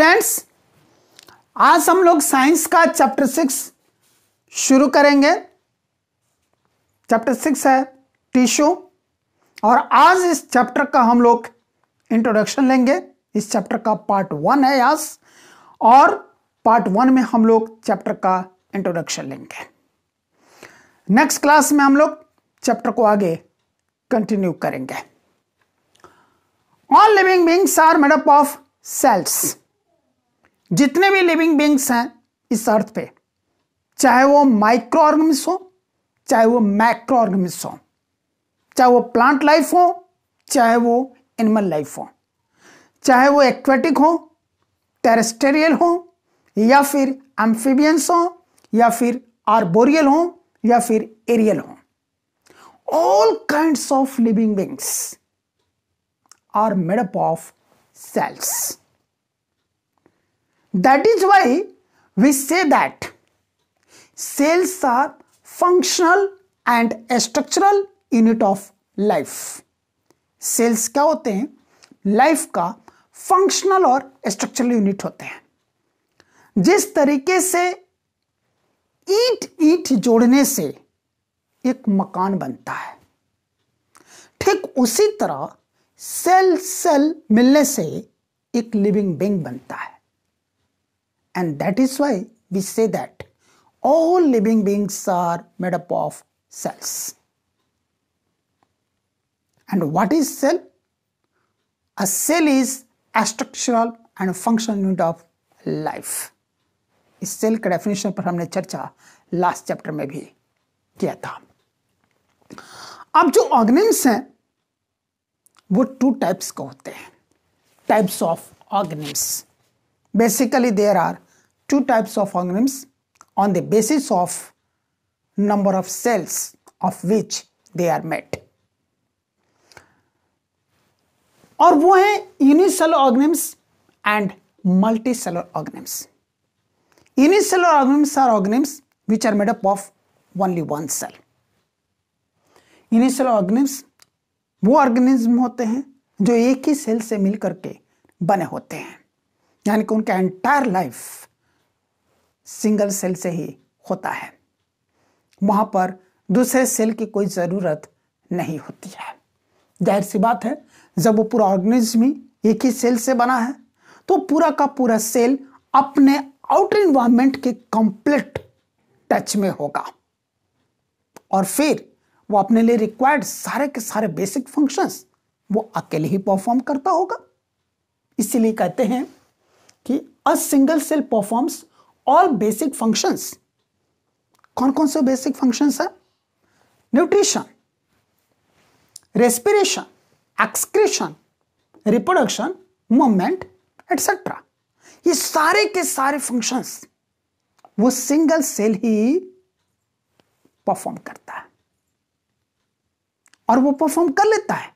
Students आज हम लोग साइंस का चैप्टर सिक्स शुरू करेंगे चैप्टर सिक्स है टिश्यू और आज इस चैप्टर का हम लोग इंट्रोडक्शन लेंगे इस चैप्टर का पार्ट वन है आज और पार्ट वन में हम लोग चैप्टर का इंट्रोडक्शन लेंगे नेक्स्ट क्लास में हम लोग चैप्टर को आगे कंटिन्यू करेंगे all living beings are made up of cells जितने भी लिविंग बींग्स हैं इस अर्थ पे चाहे वो माइक्रो ऑर्गेनिक्स हो चाहे वो मैक्रो ऑर्गेनिक्स हो चाहे वो प्लांट लाइफ हो चाहे वो एनिमल लाइफ हो चाहे वो एक्वेटिक हो टेरेस्टेरियल हो या फिर एम्फीबियंस हो या फिर आर्बोरियल हो या फिर एरियल हो all kind of living beings are made up of cells that is why we say that cells are functional and structural unit of life cells क्या होते हैं लाइफ का फंक्शनल और स्ट्रक्चरल यूनिट होते हैं जिस तरीके से ईट ईट जोड़ने से एक मकान बनता है ठीक उसी तरह सेल सेल मिलने से एक लिविंग बिंग बनता है And that is why we say that all living beings are made up of cells. And what is cell? A cell is a structural and functional unit of life. इस cell के definition पर हमने चर्चा last chapter में भी किया था अब जो ऑर्गेनिम्स हैं वो टू टाइप्स के होते हैं types of organisms basically there are two types of organisms on the basis of number of cells of which they are made और वो है unicell organisms and multi seller organisms unicellular organisms are organisms which are made up of only one cell unicell organisms वो organism होते हैं जो एक ही cell से मिलकर के बने होते हैं यानी कि उनका एंटायर लाइफ सिंगल सेल से ही होता है वहां पर दूसरे सेल की कोई ज़रूरत नहीं होती है जाहिर सी बात है जब वो पूरा ऑर्गेनिज्म ही एक ही सेल से बना है तो पूरा का पूरा सेल अपने आउटर इन्वायरमेंट के कंप्लीट टच में होगा और फिर वो अपने लिए रिक्वायर्ड सारे के सारे बेसिक फंक्शंस वो अकेले ही परफॉर्म करता होगा इसीलिए कहते हैं कि a single cell performs all basic functions कौन कौन से बेसिक फंक्शंस है nutrition respiration excretion reproduction movement etcetera ये सारे के सारे फंक्शंस वो सिंगल सेल ही परफॉर्म करता है और वो परफॉर्म कर लेता है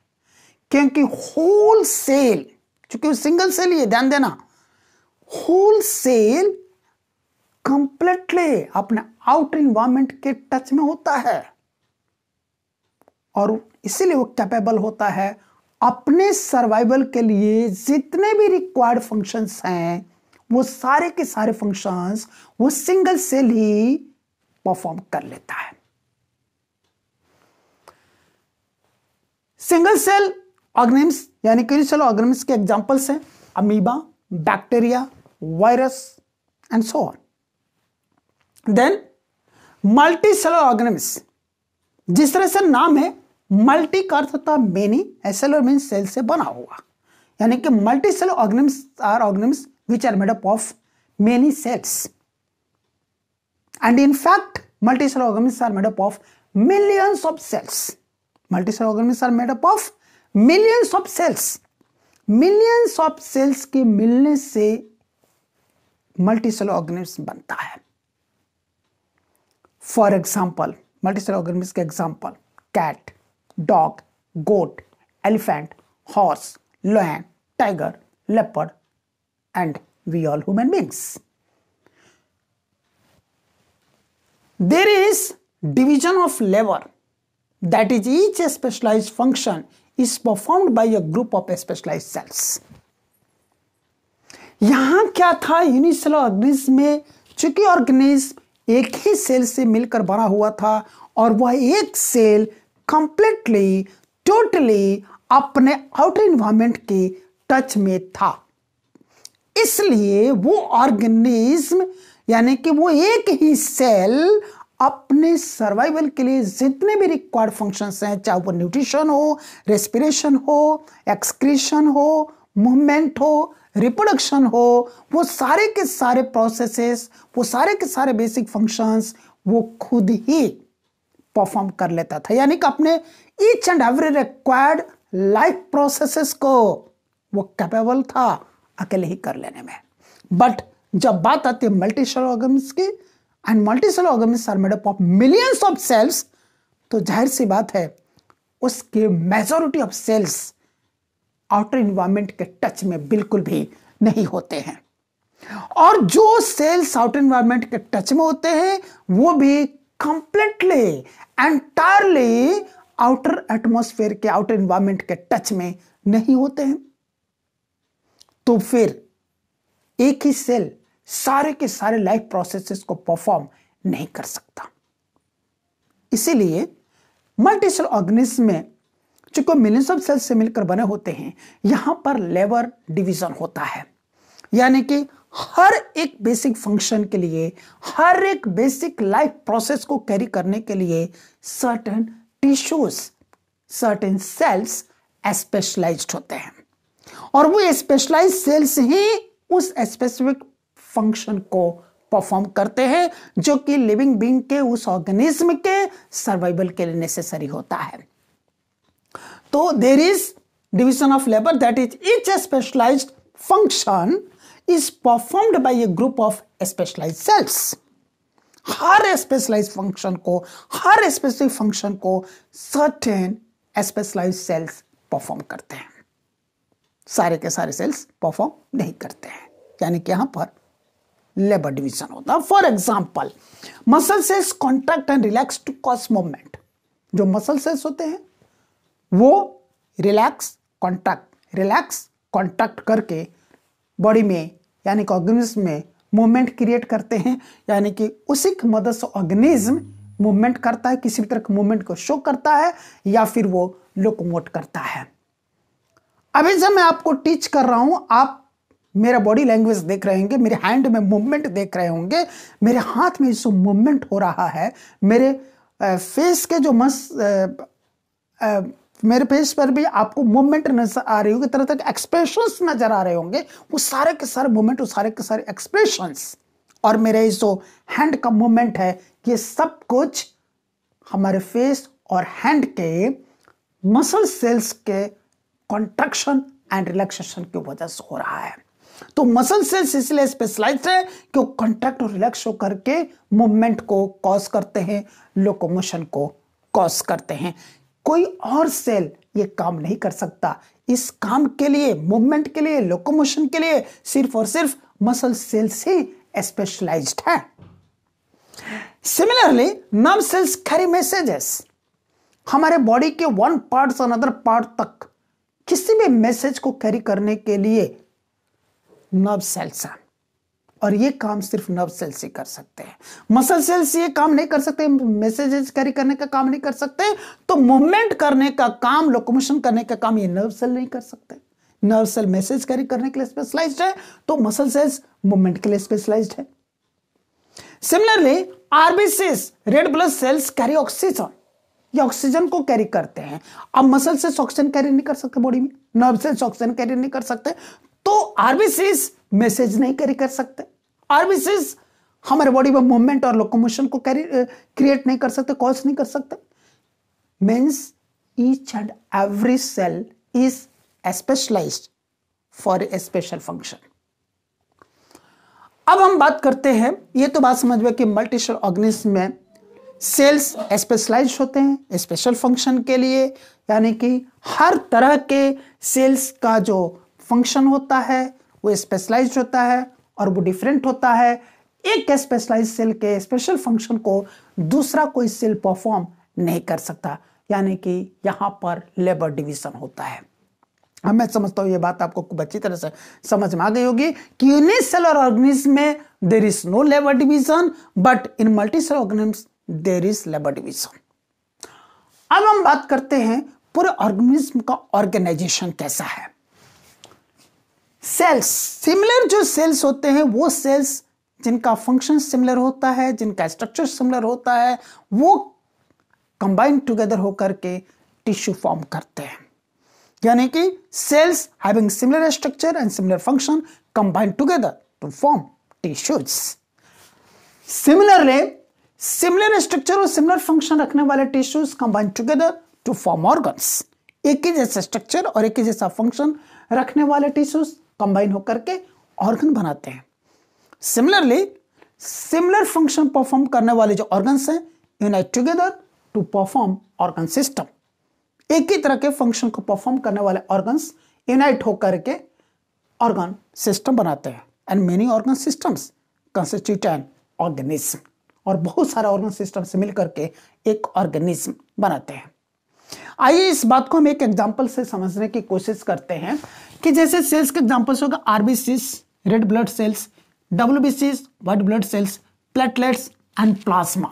क्योंकि होल सेल चूंकि सिंगल सेल ही ध्यान देना सेल कंप्लीटली अपने आउटर इन्वायरमेंट के टच में होता है और इसीलिए वो कैपेबल होता है अपने सर्वाइवल के लिए जितने भी रिक्वायर्ड फंक्शंस हैं वो सारे के सारे फंक्शंस वो सिंगल सेल ही परफॉर्म कर लेता है सिंगल सेल ऑर्गेनिम्स यानी कि सेल ऑर्गेनिम्स के एग्जांपल्स हैं amoeba bacteria virus, and so on. Then multi cellular organisms जिस तरह से नाम है मल्टी का अर्थ होता है मेनी सेलर मीन सेल से बना हुआ यानी कि multi cellular organisms are organisms which are made up of many cells and in fact multi cellular organisms are made up of millions of cells Multicellular organisms are made up of millions of cells Millions of cells के मिलने से multi cell organism बनता है for example multicell organism के example cat dog goat elephant horse lion tiger leopard and we all human beings there is division of labour that is each a specialise function is performed by a group of specialise cells यहां क्या था unicell organism में चूंकि organism एक ही cell से मिलकर बना हुआ था और वह एक सेल कंप्लीटली टोटली अपने आउटर इन्वायरमेंट के टच में था इसलिए वो ऑर्गेनिज्म यानी कि वो एक ही सेल अपने सर्वाइवल के लिए जितने भी रिक्वायर्ड फंक्शंस हैं चाहे वो न्यूट्रिशन हो रेस्पिरेशन हो एक्सक्रीशन हो मूवमेंट हो रिप्रोडक्शन हो वो सारे के सारे प्रोसेसेस वो सारे के सारे बेसिक फंक्शंस वो खुद ही परफॉर्म कर लेता था यानी कि अपने each and every required life processes को वो कैपेबल था अकेले ही कर लेने में बट जब बात आती है मल्टी सेल ऑर्गेनिज की and multicell organism are up of millions of cells तो जाहिर सी बात है उसके majority of cells outer environment के टच में बिल्कुल भी नहीं होते हैं और जो सेल्स आउटर इन्वायरमेंट के टच में होते हैं वो भी कंप्लीटली एंटायरली आउटर एटमोस्फेयर के आउटर इन्वायरमेंट के टच में नहीं होते हैं तो फिर एक ही सेल सारे के सारे लाइफ प्रोसेसेस को परफॉर्म नहीं कर सकता इसीलिए मल्टीसेल ऑर्गेनिज्म में चूंकि मिलियंस ऑफ सेल्स से मिलकर बने होते हैं यहां पर लेबर डिवीजन होता है यानी कि हर एक बेसिक फंक्शन के लिए हर एक बेसिक लाइफ प्रोसेस को कैरी करने के लिए certain tissues certain cells specialise होते हैं और वो स्पेशलाइज सेल्स ही उस स्पेसिफिक फंक्शन को परफॉर्म करते हैं जो कि लिविंग बींग के उस ऑर्गेनिज्म के सर्वाइवल के लिए नेसेसरी होता है तो there is division of labour that is each specialise function is performed by a group of specialise cells हर स्पेशलाइज फंक्शन को हर स्पेसिफिक फंक्शन को सर्टेन स्पेशलाइज सेल्स परफॉर्म करते हैं सारे के सारे सेल्स परफॉर्म नहीं करते हैं यानी कि यहां पर लेबर डिवीजन होता है for example muscle cells contract and relax to cause movement जो मसल सेल्स होते हैं वो रिलैक्स कॉन्ट्रैक्ट रिलैक्स कॉन्ट्रैक्ट करके बॉडी में यानी कि ऑर्गेनिज्म में मूवमेंट क्रिएट करते हैं यानी कि उसी की मदद से ऑर्गेनिज्म मूवमेंट करता है किसी भी तरह के मूवमेंट को शो करता है या फिर वो लोकोमोट करता है अभी जब मैं आपको टीच कर रहा हूं आप मेरा बॉडी लैंग्वेज देख रहे होंगे मेरे हैंड में मूवमेंट देख रहे होंगे मेरे हाथ में जो मूवमेंट हो रहा है मेरे फेस के जो मस मेरे फेस पर भी आपको मूवमेंट नजर आ रही होगी तरह तरह के एक्सप्रेशन नजर आ रहे होंगे वो सारे के सारे मूवमेंट वो सारे के सारे एक्सप्रेशन और मेरे जो हैंड का मूवमेंट है ये सब कुछ हमारे फेस और हैंड के मसल सेल्स के कॉन्ट्रैक्शन एंड रिलैक्सेशन की वजह से हो रहा है तो मसल सेल्स इसलिए स्पेशलाइज है कि वो कॉन्ट्रैक्ट और रिलैक्स होकर के मूवमेंट को कॉज करते हैं लोकोमोशन को कॉज करते हैं कोई और सेल ये काम नहीं कर सकता इस काम के लिए मूवमेंट के लिए लोकोमोशन के लिए सिर्फ और सिर्फ मसल सेल्स ही स्पेशलाइज है similarly nerve cells carry messages हमारे बॉडी के वन पार्ट से अनदर पार्ट तक किसी भी मैसेज को कैरी करने के लिए नर्व सेल्स हैं और ये काम सिर्फ नर्व सेल से कर सकते हैं मसल सेल से ये काम नहीं कर सकते मैसेजेस कैरी करने का काम नहीं कर सकते तो मूवमेंट करने का काम लोकोमोशन करने का काम ये नर्व सेल नहीं कर सकते नर्व सेल मैसेज कैरी करने के लिए स्पेशलाइज्ड है तो मसल सेल्स मूवमेंट के लिए स्पेशलाइज्ड है similarly RBCs red blood cells carry oxygen ये ऑक्सीजन को कैरी करते हैं अब मसल सेल्स ऑक्सीजन कैरी नहीं कर सकते बॉडी में नर्व सेल्स ऑक्सीजन कैरी नहीं कर सकते तो आरबीसीस मैसेज नहीं कैरी कर सकते आरबीसीज हमारे बॉडी में मूवमेंट और लोकोमोशन को कैरी क्रिएट नहीं कर सकते कॉज नहीं कर सकते means each and every cell is specialise for a special function अब हम बात करते हैं ये तो बात समझ में कि मल्टीशल ऑर्गेनिज्म में सेल्स स्पेशलाइज होते हैं स्पेशल फंक्शन के लिए यानी कि हर तरह के सेल्स का जो फंक्शन होता है वो स्पेशलाइज होता है और वो डिफरेंट होता है एक स्पेशलाइज सेल के स्पेशल फंक्शन को दूसरा कोई सेल परफॉर्म नहीं कर सकता यानी कि यहां पर लेबर डिवीजन होता है अब मैं समझता हूं ये बात आपको अच्छी तरह से समझ में आ गई होगी कि यूनिसेलर ऑर्गेनिज्म में there is no labour division but in multicell organism there is labour division अब हम बात करते हैं पूरे ऑर्गेनिज्म का ऑर्गेनाइजेशन कैसा है सेल्स सिमिलर जो सेल्स होते हैं वो सेल्स जिनका फंक्शन सिमिलर होता है जिनका स्ट्रक्चर सिमिलर होता है वो कंबाइंड टुगेदर होकर के टिश्यू फॉर्म करते हैं यानी कि cells having similar structure and similar function combined together to form tissues similarly similar structure और सिमिलर फंक्शन रखने वाले tissues combined together to form organs एक ही जैसा स्ट्रक्चर और एक ही जैसा फंक्शन रखने वाले टिश्यूज कंबाइन होकर के ऑर्गन बनाते हैं सिमिलरली सिमिलर फंक्शन परफॉर्म करने वाले जो ऑर्गन हैं unite together to perform organ system एक ही तरह के फंक्शन को परफॉर्म करने वाले ऑर्गन यूनाइट होकर के ऑर्गन सिस्टम बनाते हैं and many organ systems constitute an organism और बहुत सारे ऑर्गन सिस्टम से मिल करके एक ऑर्गेनिज्म बनाते हैं आइए इस बात को हम एक एग्जाम्पल से समझने की कोशिश करते हैं कि जैसे सेल्स के एग्जाम्पल्स होगा आरबीसीस रेड ब्लड सेल्स डब्ल्यूबीसीस white blood cells platelets and plasma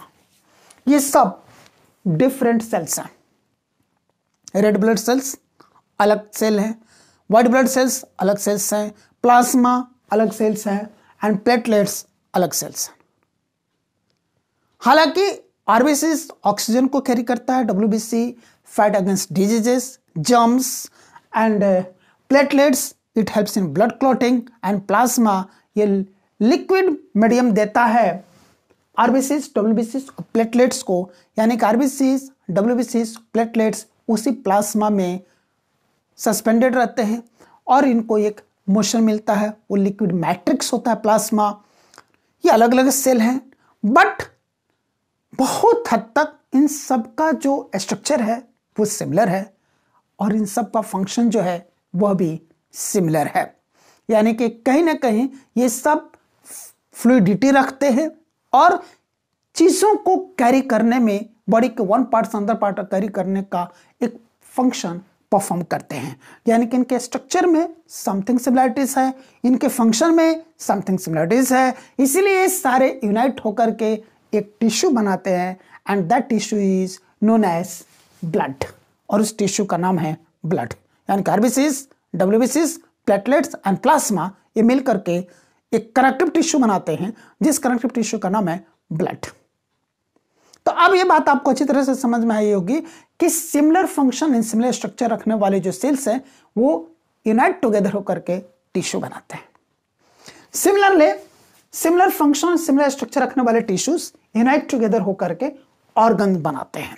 ये सब डिफरेंट सेल्स हैं रेड ब्लड सेल्स अलग सेल हैं व्हाइट ब्लड सेल्स अलग सेल्स हैं प्लाज्मा अलग सेल्स हैं एंड प्लेटलेट्स अलग सेल्स हैं हालांकि आरबीसी ऑक्सीजन को कैरी करता है WBC fight against diseases, germs and uh, platelets. It helps in blood clotting and plasma. ये लिक्विड मीडियम देता है आरबीसीज डब्ल्यूबीसीज प्लेटलेट्स को यानी कि आरबीसीज डब्ल्यूबीसीज प्लेटलेट्स उसी प्लाज्मा में सस्पेंडेड रहते हैं और इनको एक मोशन मिलता है वो लिक्विड मैट्रिक्स होता है प्लाज्मा ये अलग अलग सेल हैं बट बहुत हद तक इन सब का जो स्ट्रक्चर है वो सिमिलर है और इन सब का फंक्शन जो है वह भी सिमिलर है यानी कि कहीं ना कहीं ये सब फ्लूडिटी रखते हैं और चीज़ों को कैरी करने में बॉडी के वन पार्ट से अंदर पार्ट कैरी करने का एक फंक्शन परफॉर्म करते हैं यानी कि इनके स्ट्रक्चर में समथिंग सिमिलरिटीज है इनके फंक्शन में समथिंग सिमिलरिटीज है इसीलिए सारे यूनाइट होकर के एक टिश्यू बनाते हैं and that tissue is known as blood और उस टिश्यू का नाम है ब्लड यानी कार्बिसिस डब्ल्यूबीसिस प्लेटलेट्स एंड प्लाज्मा ये मिल करके एक कनेक्टिव टिश्यू बनाते हैं जिस कनेक्टिव टिश्यू का नाम है ब्लड तो अब ये बात आपको अच्छी तरह से समझ में आई होगी कि similar function in similar structure रखने वाले जो सेल्स हैं वो यूनाइट टुगेदर होकर के टिश्यू बनाते हैं similarly similar function similar structure रखने वाले टिश्यूज यूनाइट टुगेदर होकर के ऑर्गन बनाते हैं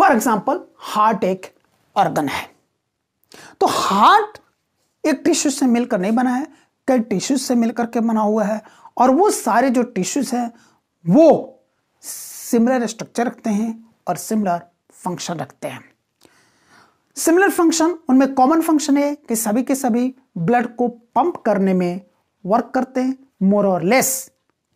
फॉर एग्जाम्पल हार्ट एक ऑर्गन है तो हार्ट एक टिश्यू से मिलकर नहीं बना है कई टिश्यू से मिलकर के बना हुआ है और वो सारे जो टिश्यूज हैं वो सिमिलर स्ट्रक्चर रखते हैं और सिमिलर फंक्शन रखते हैं सिमिलर फंक्शन उनमें कॉमन फंक्शन है कि सभी के सभी ब्लड को पंप करने में वर्क करते हैं मोर और लेस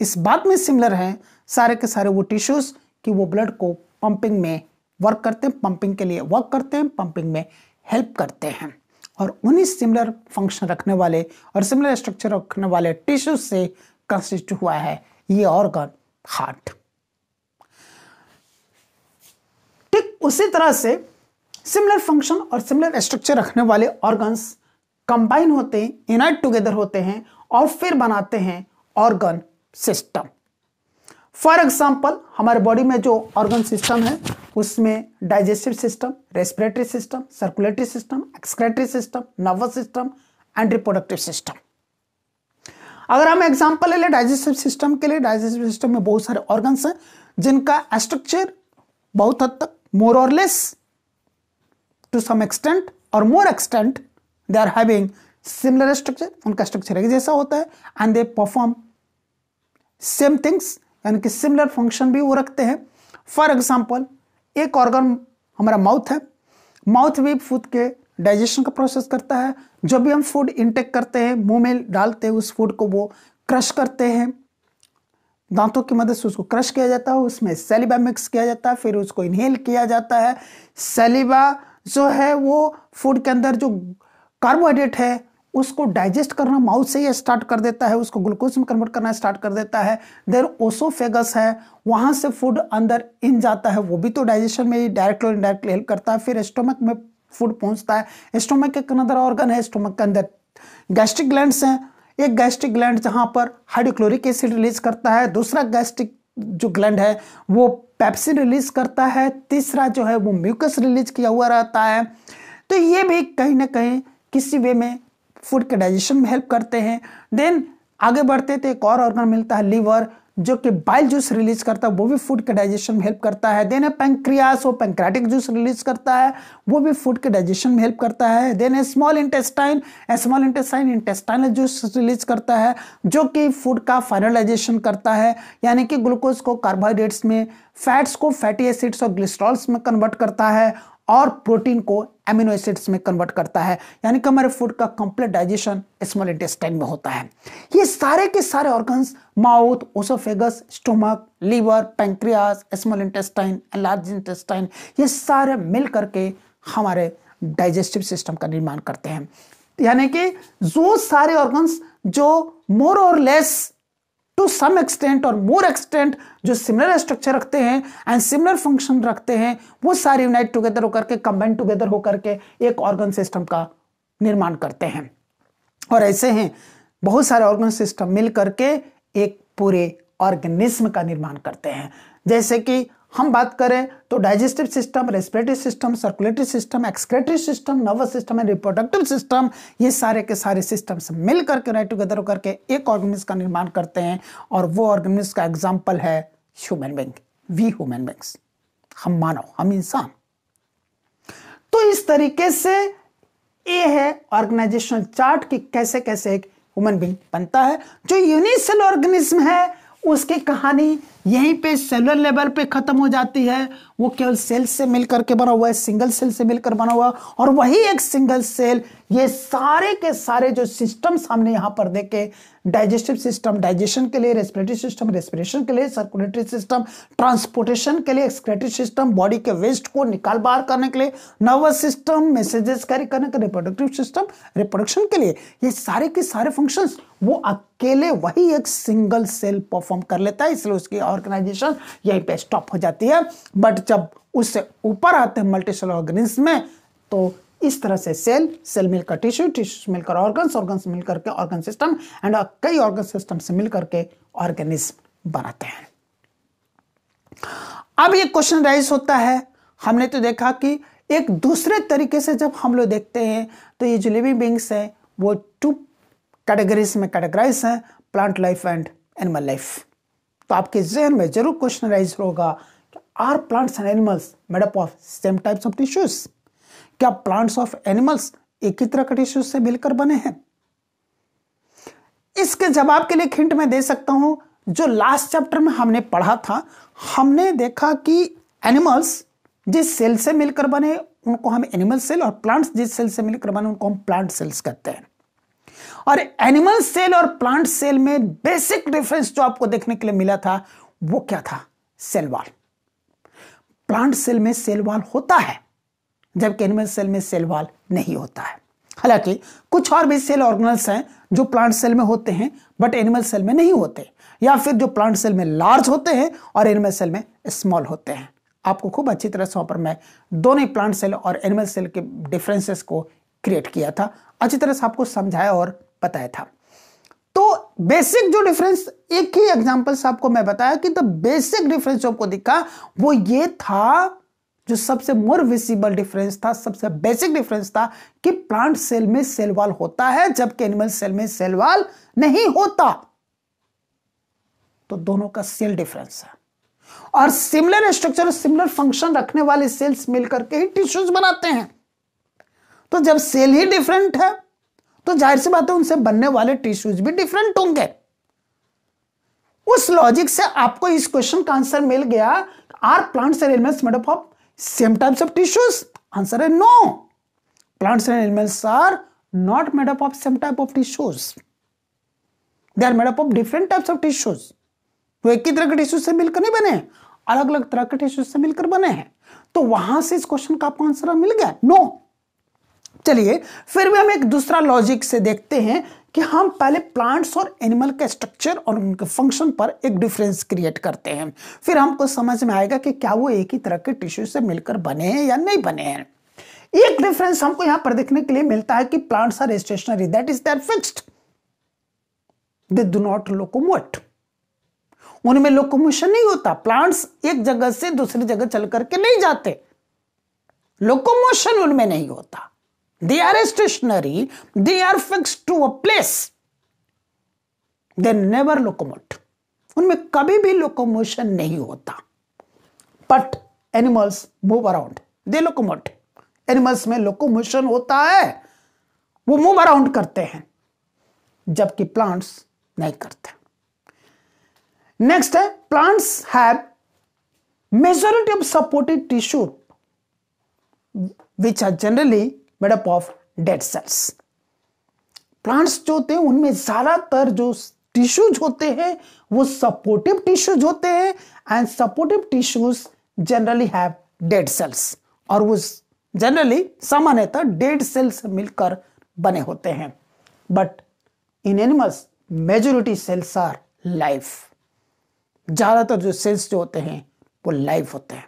इस बात में सिमिलर हैं सारे के सारे वो टिश्यूज कि वो ब्लड को पंपिंग में वर्क करते हैं पंपिंग के लिए वर्क करते हैं पंपिंग में हेल्प करते हैं और उन्हीं सिमिलर फंक्शन रखने वाले और सिमिलर स्ट्रक्चर रखने वाले टिश्यू से कंसिस्ट हुआ है ये ऑर्गन हार्ट ठीक उसी तरह से सिमिलर फंक्शन और सिमिलर स्ट्रक्चर रखने वाले ऑर्गन्स कंबाइन होते हैं यूनाइट टुगेदर होते हैं और फिर बनाते हैं ऑर्गन सिस्टम फॉर एग्जाम्पल हमारे बॉडी में जो ऑर्गन सिस्टम है उसमें digestive system respiratory system circulatory system excretory system nervous system and reproductive system अगर हम एग्जाम्पल ले लें डाइजेस्टिव सिस्टम के लिए डाइजेस्टिव सिस्टम में बहुत सारे ऑर्गन्स हैं जिनका स्ट्रक्चर बहुत हद तक मोर और लेस टू सम एक्सटेंट और more extent they are having similar structure उनका स्ट्रक्चर एक जैसा होता है and they perform same things यानी कि सिमिलर फंक्शन भी वो रखते हैं फॉर एग्जाम्पल एक ऑर्गन हमारा माउथ है माउथ भी फूड के डाइजेशन का प्रोसेस करता है जो भी हम फूड इंटेक करते हैं मुंह में डालते हैं उस फूड को वो क्रश करते हैं दांतों की मदद से उसको क्रश किया जाता है उसमें सेलिबा मिक्स किया जाता है फिर उसको इनहेल किया जाता है सेलिबा जो है वो फूड के अंदर जो कार्बोहाइड्रेट है उसको डाइजेस्ट करना माउथ से ही स्टार्ट कर देता है उसको ग्लूकोज में कन्वर्ट करना स्टार्ट कर देता है देर ओसोफेगस है वहाँ से फूड अंदर इन जाता है वो भी तो डाइजेशन में डायरेक्टली और इनडायरेक्टली हेल्प करता है फिर स्टोमक में फूड पहुँचता है स्टोमक एक अंदर ऑर्गन है स्टोमक के अंदर गैस्ट्रिक ग्लैंड हैं एक गैस्ट्रिक ग्लैंड जहाँ पर हाइड्रोक्लोरिक एसिड रिलीज करता है दूसरा गैस्ट्रिक जो ग्लैंड है वो पैप्सिन रिलीज करता है तीसरा जो है वो म्यूकस रिलीज किया हुआ रहता है तो ये भी कहीं ना कहीं किसी वे में फूड के डाइजेशन में हेल्प करते हैं देन आगे बढ़ते तो एक और ऑर्गन मिलता है लीवर जो कि बाइल जूस रिलीज करता है वो भी फूड के डाइजेशन में हेल्प करता है देन है पेंक्रियास वो पेंक्रेटिक जूस रिलीज करता है वो भी फूड के डाइजेशन में हेल्प करता है देन है small intestine small intestine intestinal juice release करता है जो कि फूड का फाइनलाइजेशन करता है यानी कि ग्लूकोज को कार्बोहाइड्रेट्स में फैट्स को फैटी एसिड्स और ग्लिस्ट्रॉल्स में कन्वर्ट करता है और प्रोटीन को एमिनो एसिड्स में कन्वर्ट करता है यानी कि हमारे फूड का कंप्लीट डाइजेशन स्मॉल इंटेस्टाइन में होता है ये सारे के सारे organs mouth oesophagus stomach liver pancreas small intestine large intestine ये सारे मिल करके हमारे डाइजेस्टिव सिस्टम का निर्माण करते हैं यानी कि जो सारे ऑर्गन्स जो मोर और लेस टू सम एक्सटेंट और मोर एक्सटेंट जो सिमिलर स्ट्रक्चर रखते हैं एंड सिमिलर फंक्शन रखते हैं वो सारे यूनाइट टुगेदर होकर के कंबाइन टुगेदर होकर के एक ऑर्गन सिस्टम का निर्माण करते हैं और ऐसे हैं बहुत सारे ऑर्गन सिस्टम मिल करके एक पूरे ऑर्गेनिज्म का निर्माण करते हैं जैसे कि हम बात करें तो digestive system respiratory system circulatory system excretory system nervous system and reproductive system ये सारे के सारे सिस्टम्स मिल करके राइट टुगेदर के एक ऑर्गेनिज का निर्माण करते हैं और वो ऑर्गेनिज का एग्जाम्पल है human being we human beings हम मानव हम इंसान तो इस तरीके से ये है ऑर्गेनाइजेशनल चार्ट कि कैसे कैसे एक ह्यूमन बींग बनता है जो यूनिसेल ऑर्गेनिज्म है उसकी कहानी यहीं पे सेलुलर लेवल पे खत्म हो जाती है वो केवल सेल से मिलकर के बना हुआ है सिंगल सेल से मिलकर बना हुआ और वही एक सिंगल सेल ये सारे के सारे जो सिस्टम हमने यहाँ पर देखे डाइजेस्टिव सिस्टम डाइजेशन के लिए रेस्पिरेटरी सिस्टम रेस्पिरेशन के लिए सर्कुलेटरी सिस्टम ट्रांसपोर्टेशन के लिए एक्सक्रेटरी सिस्टम बॉडी के वेस्ट को निकाल बाहर करने के लिए नर्वस सिस्टम मैसेजेस कैरी करने के रिप्रोडक्टिव सिस्टम रिप्रोडक्शन के लिए ये सारे के सारे फंक्शंस वो अकेले वही एक सिंगल सेल परफॉर्म कर लेता है इसलिए उसकी ऑर्गेनाइजेशन यहीं पे स्टॉप हो जाती है बट जब उससे ऊपर आते हैं मल्टी सेल ऑर्गेनिज्म में तो इस तरह से सेल सेल मिलकर टिश्यू टिश्यू मिलकर ऑर्गन्स ऑर्गन्स मिलकर के ऑर्गन सिस्टम एंड कई ऑर्गन सिस्टम से मिलकर के ऑर्गेनिज्म बनाते हैं अब ये क्वेश्चन राइज होता है हमने तो देखा कि एक दूसरे तरीके से जब हम लोग देखते हैं तो ये जो लिविंग बींग्स हैं वो टू कैटेगरीज में कैटेगराइज हैं plant life and animal life तो आपके जहन में जरूर क्वेश्चन राइज होगा कि are plants and animals made up of same types of tissues क्या प्लांट्स ऑफ एनिमल्स एक ही तरह के टिश्यूज से मिलकर बने हैं इसके जवाब के लिए खिंट में दे सकता हूं जो लास्ट चैप्टर में हमने पढ़ा था हमने देखा कि एनिमल्स जिस सेल से मिलकर बने उनको हम एनिमल सेल और प्लांट्स जिस सेल से मिलकर बने उनको हम प्लांट सेल्स कहते हैं और एनिमल सेल और प्लांट सेल में बेसिक डिफरेंस जो आपको देखने के लिए मिला था वो क्या था सेल वॉल प्लांट सेल में सेल वॉल होता है जबकि एनिमल सेल में सेल वॉल नहीं होता है हालांकि कुछ और भी सेल ऑर्गनल्स हैं जो प्लांट सेल में होते हैं बट एनिमल सेल में नहीं होते या फिर जो प्लांट सेल में लार्ज होते हैं और एनिमल सेल में स्मॉल होते हैं आपको खूब अच्छी तरह से वहां पर मैं दोनों ही प्लांट सेल और एनिमल सेल के डिफरेंसेस को क्रिएट किया था अच्छी तरह से आपको समझाया और बताया था तो बेसिक जो डिफरेंस एक ही एग्जाम्पल से आपको मैं बताया कि द बेसिक डिफरेंस जो आपको दिखा वो ये था जो सबसे मोर विजिबल डिफरेंस था सबसे बेसिक डिफरेंस था कि प्लांट सेल में सेल वाल होता है जबकि एनिमल सेल में सेल वाल नहीं होता तो दोनों का सेल डिफरेंस है और सिमिलर स्ट्रक्चर सिमिलर फंक्शन रखने वाले सेल्स मिलकर के ही टिश्यूज बनाते हैं तो जब सेल ही डिफरेंट है तो जाहिर सी बात है उनसे बनने वाले टिश्यूज भी डिफरेंट होंगे उस लॉजिक से आपको इस क्वेश्चन का आंसर मिल गया are plants and animals made up of same types of tissues answer है no plants and animals are not made up of same type of tissues they are made up of different types of tissues वो एक ही तरह के tissues से मिलकर नहीं बने अलग अलग तरह के टिश्यूज से मिलकर बने हैं तो वहां से इस क्वेश्चन का आपको आंसर मिल गया नो no. चलिए फिर भी हम एक दूसरा लॉजिक से देखते हैं कि हम पहले प्लांट्स और एनिमल के स्ट्रक्चर और उनके फंक्शन पर एक डिफरेंस क्रिएट करते हैं फिर हमको समझ में आएगा कि क्या वो एक ही तरह के टिश्यू से मिलकर बने हैं या नहीं बने हैं एक डिफरेंस हमको यहां पर देखने के लिए मिलता है कि plants are stationary that is they're fixed they do not locomote उनमें लोकोमोशन नहीं होता प्लांट्स एक जगह से दूसरी जगह चल करके नहीं जाते लोकोमोशन उनमें नहीं होता They are stationary. They are fixed to a place. They never locomote. उनमें कभी भी लोकोमोशन नहीं होता but animals move around they locomote animals में लोकोमोशन होता है वो मूव अराउंड करते हैं जबकि प्लांट्स नहीं करते नेक्स्ट है plants have majority of supported tissue which are generally made up of dead cells plants जो होते हैं उनमें ज्यादातर जो टिश्यूज होते हैं वो सपोर्टिव टिश्यूज होते हैं and supportive tissues generally have dead cells और वो जनरली सामान्यतः डेड सेल्स मिलकर बने होते हैं but in animals majority cells are life ज़्यादातर जो सेल्स जो होते हैं वो लाइफ होते हैं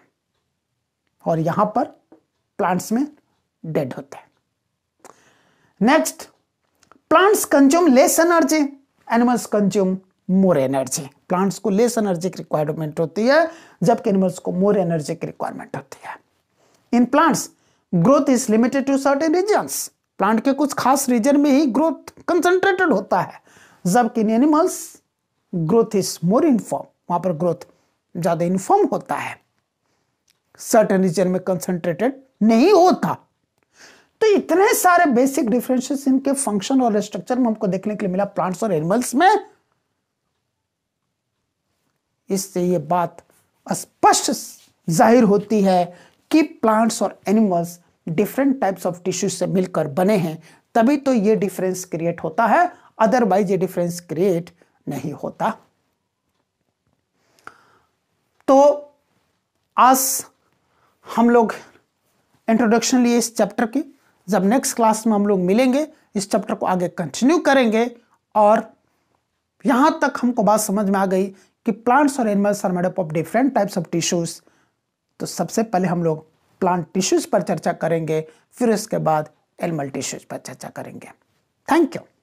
और यहां पर प्लांट्स में डेड होते हैं next plants consume less energy animals consume more energy plants को लेस एनर्जी की रिक्वायरमेंट होती है जबकि एनिमल्स को मोर एनर्जी की रिक्वायरमेंट होती है in plants growth is limited to certain region plant के कुछ खास रीजन में ही ग्रोथ कंसंट्रेटेड होता है जबकि in animals growth is more uniform वहां पर ग्रोथ ज्यादा इनफॉर्म होता है सर्टेन रीजन में कंसंट्रेटेड नहीं होता तो इतने सारे बेसिक डिफरेंसेस इनके फंक्शन और स्ट्रक्चर में हमको देखने के लिए मिला प्लांट्स और एनिमल्स में इससे ये बात स्पष्ट जाहिर होती है कि प्लांट्स और animals different types of tissue से मिलकर बने हैं तभी तो ये डिफरेंस क्रिएट होता है अदरवाइज ये डिफरेंस क्रिएट नहीं होता तो आज हम लोग इंट्रोडक्शन लिए इस चैप्टर की जब नेक्स्ट क्लास में हम लोग मिलेंगे इस चैप्टर को आगे कंटिन्यू करेंगे और यहाँ तक हमको बात समझ में आ गई कि प्लांट्स और animals are made up of different types of tissues तो सबसे पहले हम लोग प्लांट टिश्यूज़ पर चर्चा करेंगे फिर उसके बाद एनिमल टिश्यूज़ पर चर्चा करेंगे थैंक यू